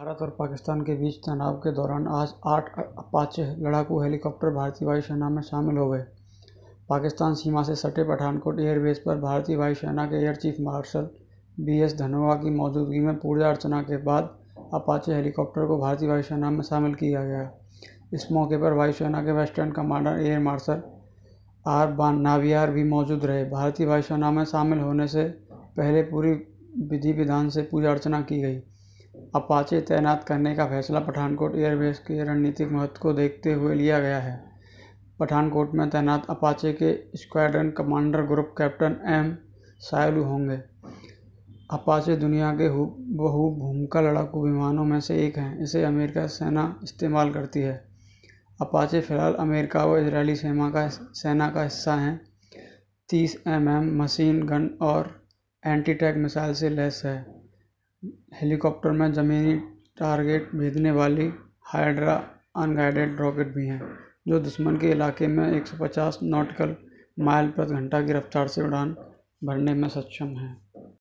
भारत और पाकिस्तान के बीच तनाव के दौरान आज आठ अपाचे लड़ाकू हेलीकॉप्टर भारतीय वायुसेना में शामिल हो गए पाकिस्तान सीमा से सटे पठानकोट एयरबेस पर भारतीय वायुसेना के air chief marshal B S Dhanoa की मौजूदगी में पूजा अर्चना के बाद अपाचे हेलीकॉप्टर को भारतीय वायुसेना में शामिल किया गया इस मौके पर वायुसेना के western commander air marshal R बान नावियार भी मौजूद रहे भारतीय वायुसेना में शामिल होने से पहले पूरी विधि विधान से पूजा अर्चना की गई अपाचे तैनात करने का फैसला पठानकोट एयरबेस के रणनीतिक महत्व को देखते हुए लिया गया है पठानकोट में तैनात अपाचे के squadron commander group captain M Sailu होंगे अपाचे दुनिया के भूमिका लड़ाकू विमानों में से एक हैं इसे अमेरिका सेना इस्तेमाल करती है अपाचे फ़िलहाल अमेरिका व इसराइली सेना का सेना का हिस्सा हैं तीस एम एम मशीन गन और एंटी टैक मिसाइल से लैस है हेलीकॉप्टर में जमीनी टारगेट भेजने वाली हाइड्रा अनगाइडेड रॉकेट भी हैं जो दुश्मन के इलाके में 150 नॉटिकल माइल प्रति घंटा की रफ्तार से उड़ान भरने में सक्षम हैं